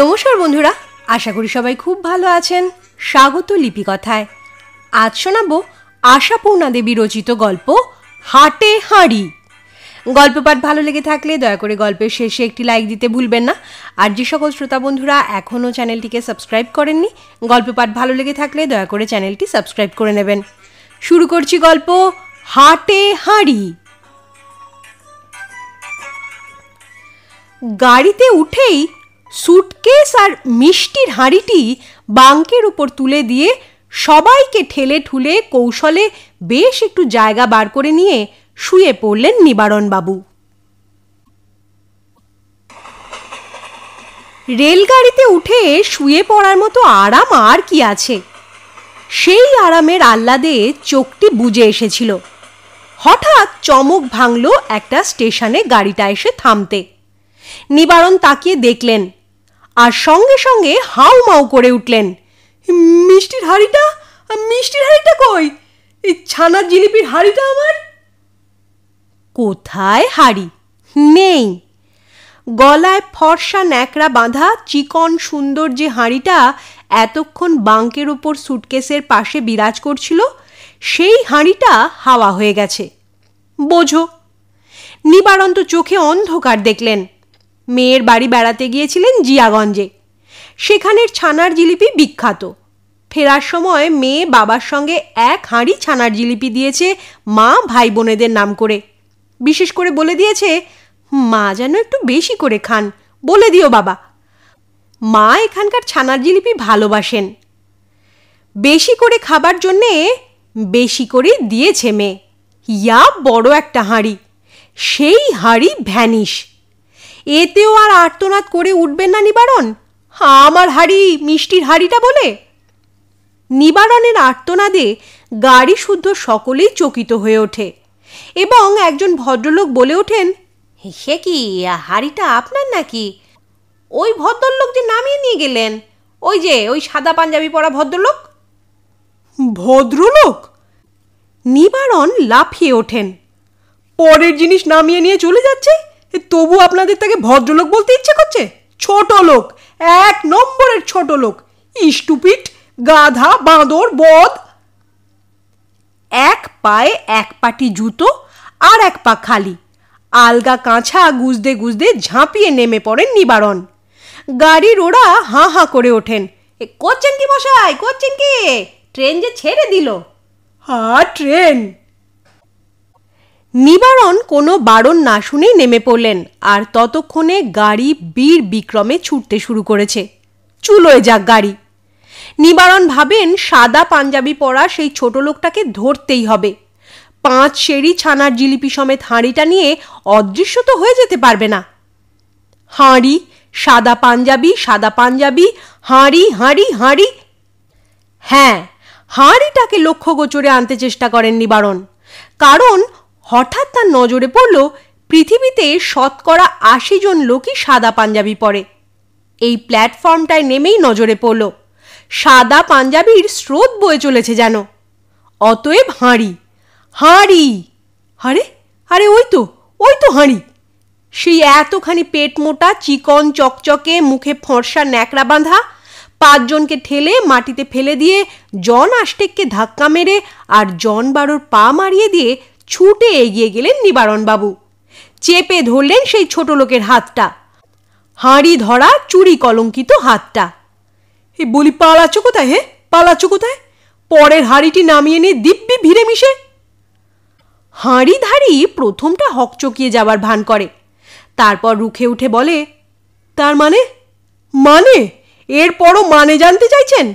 নমস্কার বন্ধুরা আশা করি সবাই খুব ভালো আছেন স্বাগত লিপিকথায় আজ শোনাব আশাপূর্ণা দেবী রচিত গল্প হাটে হাঁড়ি গল্প পাঠ ভালো লেগে থাকলে দয়া করে গল্পের শেষে একটি লাইক দিতে ভুলবেন না আর যে সকল শ্রোতা বন্ধুরা এখনও চ্যানেলটিকে সাবস্ক্রাইব করেননি গল্প পাঠ ভালো লেগে থাকলে দয়া করে চ্যানেলটি সাবস্ক্রাইব করে নেবেন শুরু করছি গল্প হাটে হাঁড়ি গাড়িতে উঠেই সুটকেস আর মিষ্টির হাঁড়িটি বাঙ্কের উপর তুলে দিয়ে সবাইকে ঠেলে ঠুলে কৌশলে বেশ একটু জায়গা বার করে নিয়ে শুয়ে পড়লেন নিবারণবাবু রেলগাড়িতে উঠে শুয়ে পড়ার মতো আরাম আর কি আছে সেই আরামের আহ্লাদে চোখটি বুঝে এসেছিল হঠাৎ চমক ভাঙল একটা স্টেশনে গাড়িটা এসে থামতে নিবারণ তাকিয়ে দেখলেন আর সঙ্গে সঙ্গে হাউ মাউ করে উঠলেন মিষ্টির হাড়িটা মিষ্টির হাড়িটা কই এই ছানার জিলিপির হাড়িটা আমার কোথায় হাড়ি নেই গলায় ফর্সা ন্যাকড়া বাঁধা চিকন সুন্দর যে হাঁড়িটা এতক্ষণ বাঙ্কের ওপর সুটকেসের পাশে বিরাজ করছিল সেই হাঁড়িটা হাওয়া হয়ে গেছে বোঝো নিবারন্ত চোখে অন্ধকার দেখলেন মেয়ের বাড়ি বেড়াতে গিয়েছিলেন জিয়াগঞ্জে সেখানের ছানার জিলিপি বিখ্যাত ফেরার সময় মেয়ে বাবার সঙ্গে এক হাঁড়ি ছানার জিলিপি দিয়েছে মা ভাই বোনেদের নাম করে বিশেষ করে বলে দিয়েছে মা যেন একটু বেশি করে খান বলে দিও বাবা মা এখানকার ছানার জিলিপি ভালোবাসেন বেশি করে খাবার জন্যে বেশি করে দিয়েছে মেয়ে ইয়া বড় একটা হাঁড়ি সেই হাঁড়ি ভ্যানিশ এতেও আর আর্তনাদ করে উঠবেন না নিবারণ আমার হাড়ি মিষ্টির হাড়িটা বলে নিবারণের আর্তনাদে গাড়ি শুদ্ধ সকলেই চকিত হয়ে ওঠে এবং একজন ভদ্রলোক বলে ওঠেন সে কি হাড়িটা আপনার নাকি ওই ভদ্রলোক যে নামিয়ে নিয়ে গেলেন ওই যে ওই সাদা পাঞ্জাবি পরা ভদ্রলোক ভদ্রলোক নিবারণ লাফিয়ে ওঠেন পরের জিনিস নামিয়ে নিয়ে চলে যাচ্ছে তবু আপনাদের তাকে ভদ্রলোক বলতে ইচ্ছে করছে ছোট লোক এক নম্বরের ছোট লোক ইস্টুপিট গাধা বাঁদর বদ এক পায়ে এক পাটি জুতো আর এক পা খালি আলগা কাঁছা গুজদে গুজদে ঝাঁপিয়ে নেমে পড়েন নিবারণ গাড়ির ওরা হাঁ হাঁ করে ওঠেন করছেন কি মশাই করছেন কি ট্রেন যে ছেড়ে দিল হ্যাঁ ট্রেন নিবারণ কোনো বারণ না শুনেই নেমে পড়লেন আর ততক্ষণে গাড়ি বীর বিক্রমে ছুটতে শুরু করেছে চুলোয় যাক গাড়ি নিবারণ ভাবেন সাদা পাঞ্জাবি পরা সেই ছোট লোকটাকে ধরতেই হবে পাঁচ সেরি ছানার জিলিপি সমেত হাঁড়িটা নিয়ে অদৃশ্য তো হয়ে যেতে পারবে না হাঁড়ি সাদা পাঞ্জাবি সাদা পাঞ্জাবি হাঁড়ি হাঁড়ি হাঁড়ি হ্যাঁ হাঁড়িটাকে লক্ষ্য গোচরে আনতে চেষ্টা করেন নিবারণ কারণ হঠাৎ তার নজরে পড়ল পৃথিবীতে শতকরা আশি জন লোকই সাদা পাঞ্জাবি পরে এই প্ল্যাটফর্মটায় নেমেই নজরে পড়ল সাদা পাঞ্জাবির স্রোত বয়ে চলেছে যেন অতএব হাঁড়ি হাঁড়ি আরে আরে ওই তো ওই তো হাঁড়ি সেই এতখানি পেট মোটা চিকন চকচকে মুখে ফর্সা ন্যাকড়া বাঁধা পাঁচজনকে ঠেলে মাটিতে ফেলে দিয়ে জন আষ্টেককে ধাক্কা মেরে আর জন বারোর পা মারিয়ে দিয়ে ছুটে এগিয়ে গেলেন নিবারণবাবু চেপে ধরলেন সেই ছোট লোকের হাতটা হাঁড়ি ধরা চুরি কলঙ্কিত হাতটা এ বলি পালাচো কোথায় হে পালাচো কোথায় পরের হাঁড়িটি নামিয়ে নিয়ে দিব্যি ভিড়ে মিশে হাঁড়ি ধাড়ি প্রথমটা হকচকিয়ে যাবার ভান করে তারপর রুখে উঠে বলে তার মানে মানে এরপরও মানে জানতে চাইছেন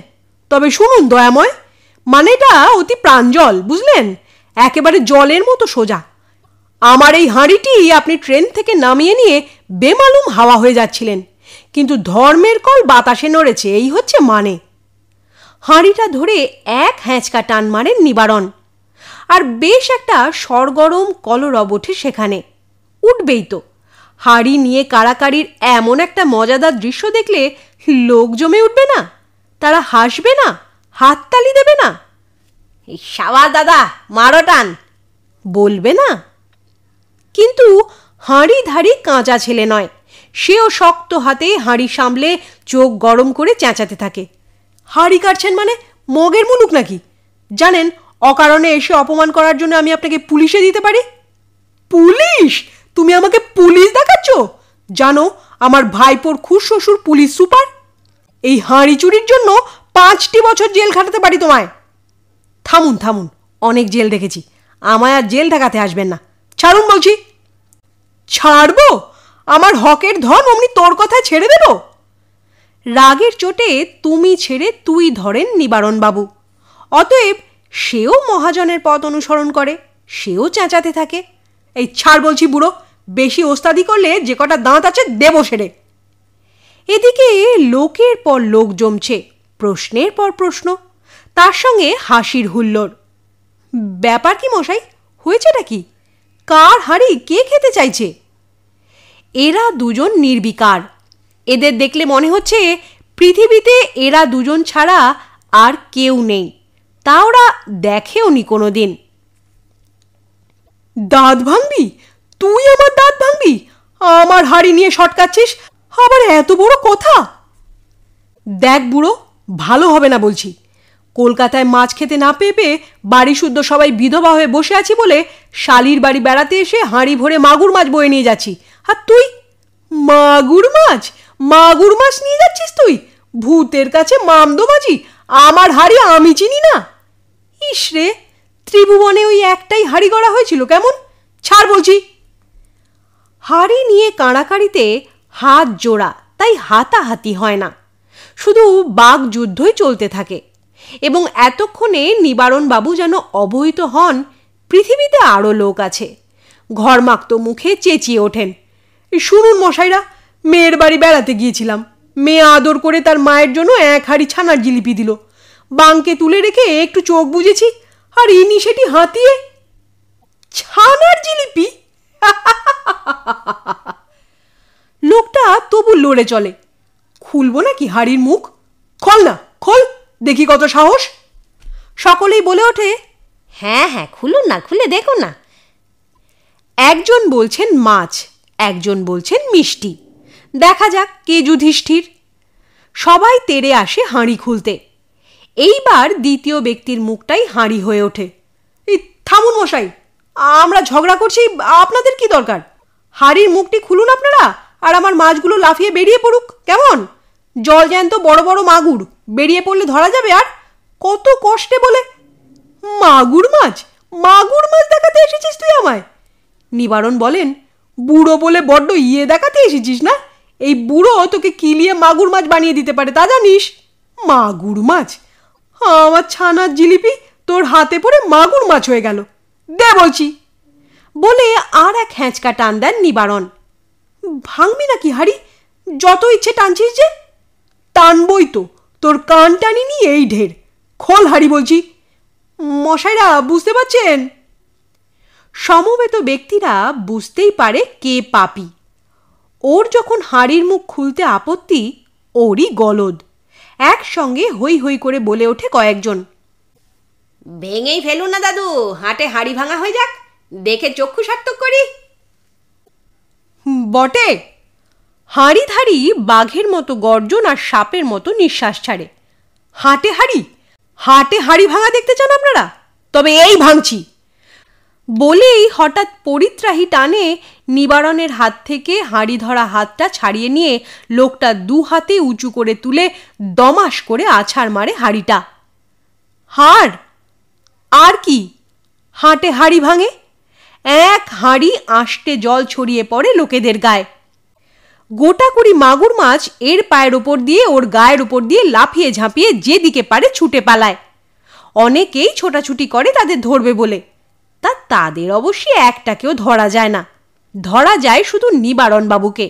তবে শুনুন দয়াময় মানেটা অতি প্রাঞ্জল বুঝলেন একেবারে জলের মতো সোজা আমার এই হাঁড়িটি আপনি ট্রেন থেকে নামিয়ে নিয়ে বেমালুম হাওয়া হয়ে যাচ্ছিলেন কিন্তু ধর্মের কল বাতাসে নড়েছে এই হচ্ছে মানে হাঁড়িটা ধরে এক হ্যাঁচকা টান মারেন নিবারণ আর বেশ একটা সরগরম কলরব ওঠে সেখানে উঠবেই তো হাড়ি নিয়ে কাড়াকাড়ির এমন একটা মজাদার দৃশ্য দেখলে লোক জমে উঠবে না তারা হাসবে না হাততালি দেবে না এই দাদা মারো টান বলবে না কিন্তু হাঁড়ি ধাড়ি কাঁচা ছেলে নয় সেও শক্ত হাতে হাঁড়ি সামলে চোখ গরম করে চেঁচাতে থাকে হাঁড়ি কাটছেন মানে মগের মুলুক নাকি জানেন অকারণে এসে অপমান করার জন্য আমি আপনাকে পুলিশে দিতে পারি পুলিশ তুমি আমাকে পুলিশ দেখাচ্ছ জানো আমার ভাইপোর খুশ শ্বশুর পুলিশ সুপার এই হাঁড়ি চুরির জন্য পাঁচটি বছর জেল খাটাতে পারি তোমায় থামুন থামুন অনেক জেল দেখেছি আমায় আর জেল ঠেকাতে আসবেন না ছাড়ুন বলছি ছাড়বো আমার হকের ধন অমনি তোর কথায় ছেড়ে দেব রাগের চোটে তুমি ছেড়ে তুই ধরেন নিবারণবাবু অতএব সেও মহাজনের পথ অনুসরণ করে সেও চেঁচাতে থাকে এই ছাড় বলছি বুড়ো বেশি ওস্তাদি করলে যে কটা দাঁত আছে দেব সেরে এদিকে লোকের পর লোক জমছে প্রশ্নের পর প্রশ্ন তার সঙ্গে হাসির হুল্লোর ব্যাপার কি মশাই হয়েছেটা কি কার হাড়ি কে খেতে চাইছে এরা দুজন নির্বিকার এদের দেখলে মনে হচ্ছে পৃথিবীতে এরা দুজন ছাড়া আর কেউ নেই তা ওরা দেখেও নি কোনো দিন দাঁত ভাঙবি তুই আমার দাঁত ভাঙবি আমার হাড়ি নিয়ে শটকাচ্ছিস আবার এত বড় কথা দেখ বুড়ো ভালো হবে না বলছি কলকাতায় মাছ খেতে না পেয়ে পেয়ে বাড়ি শুদ্ধ সবাই বিধবা হয়ে বসে আছি বলে শালির বাড়ি বেড়াতে এসে হাঁড়ি ভরে মাগুর মাছ বয়ে নিয়ে যাচ্ছি আর তুই মাগুর মাছ মাগুর মাছ নিয়ে যাচ্ছিস তুই ভূতের কাছে মামদো মাঝি আমার হাড়ি আমি চিনি না ইস রে ত্রিভুবনে ওই একটাই হাড়ি গড়া হয়েছিল কেমন ছাড় বলছি হাড়ি নিয়ে কাঁড়াকাড়িতে হাত জোড়া তাই হাতাহাতি হয় না শুধু বাঘ যুদ্ধই চলতে থাকে এবং এতক্ষণে নিবারণবাবু যেন অবহিত হন পৃথিবীতে আরও লোক আছে ঘরমাক্ত মুখে চেঁচিয়ে ওঠেন শুনুন মশাইরা মেয়ের বাড়ি বেড়াতে গিয়েছিলাম মেয়ে আদর করে তার মায়ের জন্য এক হাড়ি ছানার জিলিপি দিল বাংকে তুলে রেখে একটু চোখ বুঝেছি আর ইনি সেটি হাতিয়ে ছানার জিলিপি লোকটা তবু লড়ে চলে খুলবো নাকি হাড়ির মুখ খল না খোল দেখি কত সাহস সকলেই বলে ওঠে হ্যাঁ হ্যাঁ খুলুন না খুলে দেখুন না একজন বলছেন মাছ একজন বলছেন মিষ্টি দেখা যাক কে যুধিষ্ঠির সবাই তেরে আসে হাঁড়ি খুলতে এইবার দ্বিতীয় ব্যক্তির মুখটাই হাঁড়ি হয়ে ওঠে এই থামুন মশাই আমরা ঝগড়া করছি আপনাদের কি দরকার হাঁড়ির মুখটি খুলুন আপনারা আর আমার মাছগুলো লাফিয়ে বেরিয়ে পড়ুক কেমন জল জ্যান্ত বড় বড় মাগুর বেরিয়ে পড়লে ধরা যাবে আর কত কষ্টে বলে মাগুর মাছ মাগুর মাছ দেখাতে এসেছিস তুই আমায় নিবারণ বলেন বুড়ো বলে বড্ড ইয়ে দেখাতে এসেছিস না এই বুড়ো তোকে কিলিয়ে মাগুর মাছ বানিয়ে দিতে পারে তা জানিস মাগুর মাছ আমার ছানার জিলিপি তোর হাতে পড়ে মাগুর মাছ হয়ে গেল দে বলছি বলে আর এক হ্যাঁচকা টান দেন নিবারণ ভাঙবি নাকি হাড়ি যত ইচ্ছে টানছিস যে টানবই তো তোর কান টানিনি এই ঢের খোল হাড়ি বলছি মশাইরা বুঝতে পারছেন সমবেত ব্যক্তিরা বুঝতেই পারে কে পাপি ওর যখন হাড়ির মুখ খুলতে আপত্তি ওরই গলদ একসঙ্গে হৈ হৈ করে বলে ওঠে কয়েকজন ভেঙেই ফেলুন না দাদু হাটে হাড়ি ভাঙা হয়ে যাক দেখে চক্ষু সার্থক করি বটে হাঁড়ি ধাড়ি বাঘের মতো গর্জন আর সাপের মতো নিঃশ্বাস ছাড়ে হাটে হাড়ি হাটে হাড়ি ভাঙা দেখতে চান আপনারা তবে এই ভাঙছি বলেই হঠাৎ পরিত্রাহী টানে নিবারণের হাত থেকে হাঁড়ি ধরা হাতটা ছাড়িয়ে নিয়ে লোকটা দু হাতে উঁচু করে তুলে দমাস করে আছাড় মারে হাঁড়িটা হাড় আর কি হাঁটে হাঁড়ি ভাঙে এক হাঁড়ি আষ্টে জল ছড়িয়ে পড়ে লোকেদের গায়ে গোটা কুড়ি মাগুর মাছ এর পায়ের ওপর দিয়ে ওর গায়ের ওপর দিয়ে লাফিয়ে ঝাঁপিয়ে যেদিকে পারে ছুটে পালায় অনেকেই ছোটাছুটি করে তাদের ধরবে বলে তা তাদের অবশ্যই একটাকেও ধরা যায় না ধরা যায় শুধু নিবারণবাবুকে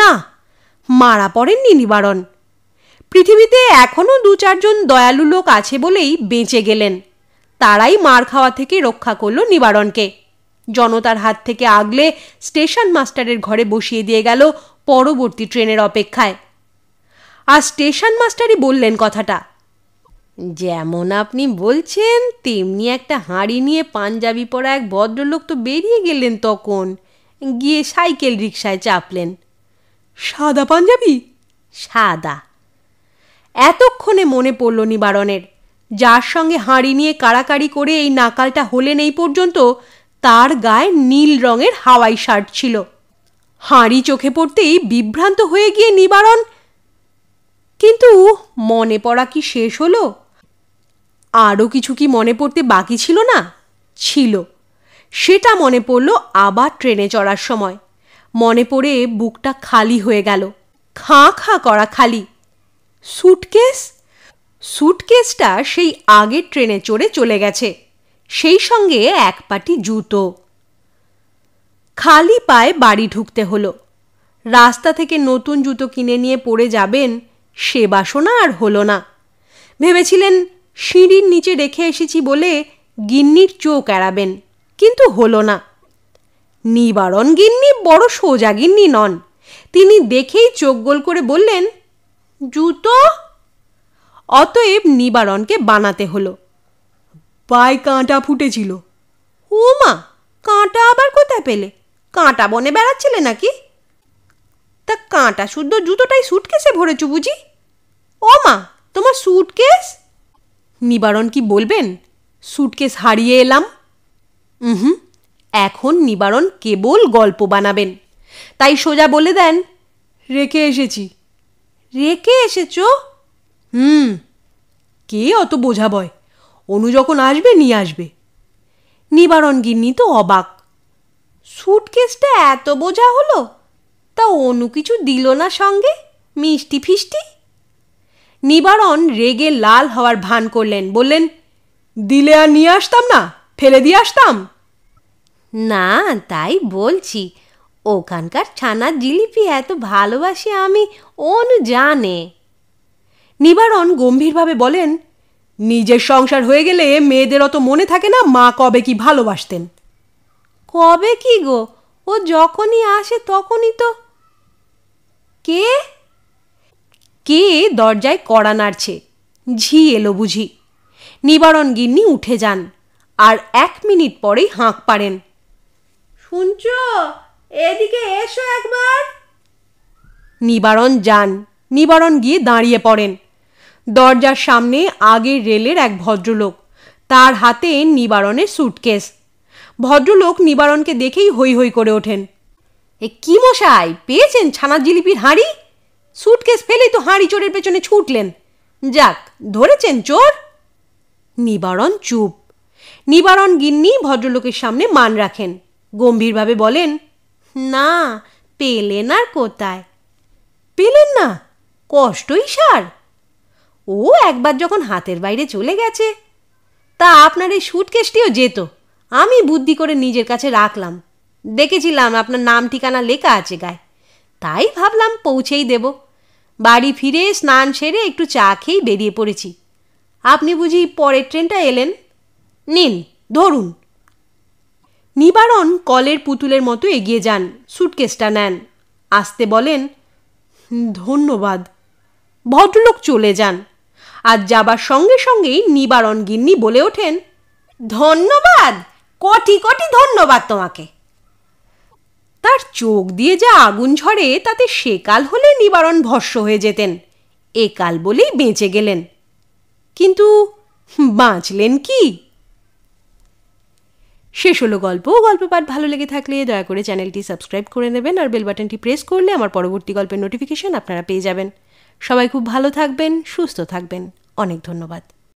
না মারা পড়েননি নিবারণ পৃথিবীতে এখনও দু চারজন দয়ালু লোক আছে বলেই বেঁচে গেলেন তারাই মার খাওয়া থেকে রক্ষা করল নিবারণকে জনতার হাত থেকে আগলে স্টেশন মাস্টারের ঘরে বসিয়ে দিয়ে গেল পরবর্তী ট্রেনের অপেক্ষায় আর স্টেশন মাস্টারই বললেন কথাটা যেমন আপনি বলছেন তেমনি একটা হাঁড়ি নিয়ে পাঞ্জাবি পরা এক ভদ্রলোক তো বেরিয়ে গেলেন তখন গিয়ে সাইকেল রিক্সায় চাপলেন সাদা পাঞ্জাবি সাদা এতক্ষণে মনে পড়ল নিবারণের যার সঙ্গে হাঁড়ি নিয়ে কাড়াকাড়ি করে এই নাকালটা হলেন এই পর্যন্ত তার গায়ে নীল রঙের হাওয়াই শার্ট ছিল হাঁড়ি চোখে পড়তেই বিভ্রান্ত হয়ে গিয়ে নিবারণ কিন্তু মনে পড়া কি শেষ হলো আরও কিছু কি মনে পড়তে বাকি ছিল না ছিল সেটা মনে পড়ল আবার ট্রেনে চড়ার সময় মনে পড়ে বুকটা খালি হয়ে গেল খাঁ খাঁ করা খালি সুটকেস সুটকেসটা সেই আগের ট্রেনে চড়ে চলে গেছে সেই সঙ্গে এক পাটি জুতো খালি পায়ে বাড়ি ঢুকতে হলো রাস্তা থেকে নতুন জুতো কিনে নিয়ে পড়ে যাবেন সে বাসনা আর হলো না ভেবেছিলেন সিঁড়ির নিচে রেখে এসেছি বলে গিন্নির চোখ এড়াবেন কিন্তু হলো না নিবারণ গিন্নি বড় সোজা গিন্নি নন তিনি দেখেই চোখ গোল করে বললেন জুতো অতএব নিবারণকে বানাতে হলো পায়ে কাঁটা ফুটেছিল ও মা কাঁটা আবার কোথায় পেলে কাঁটা বনে বেড়াচ্ছিলে নাকি তা কাঁটা শুদ্ধ জুতোটাই সুটকেসে ভরেছ বুঝি ও মা তোমার সুটকেস নিবারণ কি বলবেন সুটকেস হারিয়ে এলাম হুম এখন নিবারণ কেবল গল্প বানাবেন তাই সোজা বলে দেন রেখে এসেছি রেখে এসেছ হুম কে অত বোঝা বয় অনু যখন আসবে নিয়ে আসবে নিবারণ গিন্নি তো অবাক সুটকেসটা এত বোঝা হলো তা অনু কিছু দিল না সঙ্গে মিষ্টি ফিষ্টি নিবারণ রেগে লাল হওয়ার ভান করলেন বললেন দিলে আর নিয়ে আসতাম না ফেলে দিয়ে আসতাম না তাই বলছি ওখানকার ছানার জিলিপি এত ভালোবাসি আমি অনু জানে নিবারণ গম্ভীরভাবে বলেন নিজের সংসার হয়ে গেলে মেয়েদের অত মনে থাকে না মা কবে কি ভালোবাসতেন কবে কি গো ও যখনই আসে তখনই তো কে কে দরজায় কড়া নাড়ছে ঝি এলো বুঝি নিবারণ গিন্নি উঠে যান আর এক মিনিট পরেই হাঁক পারেন শুনছ এদিকে এসো একবার নিবারণ যান নিবারণ গিয়ে দাঁড়িয়ে পড়েন দরজার সামনে আগের রেলের এক ভদ্রলোক তার হাতে নিবারণের স্যুটকেস ভদ্রলোক নিবারণকে দেখেই হৈ হৈ করে ওঠেন এ কি মশাই পেয়েছেন ছানা জিলিপির হাঁড়ি স্যুটকেস ফেলেই তো হাঁড়ি চোরের পেছনে ছুটলেন যাক ধরেছেন চোর নিবারণ চুপ নিবারণ গিন্নি ভদ্রলোকের সামনে মান রাখেন গম্ভীরভাবে বলেন না পেলেন আর কোথায় পেলেন না কষ্টই সার ও একবার যখন হাতের বাইরে চলে গেছে তা আপনার এই সুটকেসটিও যেত আমি বুদ্ধি করে নিজের কাছে রাখলাম দেখেছিলাম আপনার নাম ঠিকানা লেখা আছে গায়ে তাই ভাবলাম পৌঁছেই দেব বাড়ি ফিরে স্নান সেরে একটু চা খেয়েই বেরিয়ে পড়েছি আপনি বুঝি পরের ট্রেনটা এলেন নিন ধরুন নিবারণ কলের পুতুলের মতো এগিয়ে যান সুটকেসটা নেন আসতে বলেন ধন্যবাদ ভদ্রলোক চলে যান আর যাবার সঙ্গে সঙ্গেই নিবারণ গিন্নি বলে ওঠেন ধন্যবাদ কটি কটি ধন্যবাদ তোমাকে তার চোখ দিয়ে যা আগুন ঝরে তাতে সেকাল হলে নিবারণ ভস্য হয়ে যেতেন একাল বলেই বেঁচে গেলেন কিন্তু বাঁচলেন কি শেষ হলো গল্প গল্প পাঠ ভালো লেগে থাকলে দয়া করে চ্যানেলটি সাবস্ক্রাইব করে নেবেন আর বেল বাটনটি প্রেস করলে আমার পরবর্তী গল্পের নোটিফিকেশন আপনারা পেয়ে যাবেন সবাই খুব ভালো থাকবেন সুস্থ থাকবেন অনেক ধন্যবাদ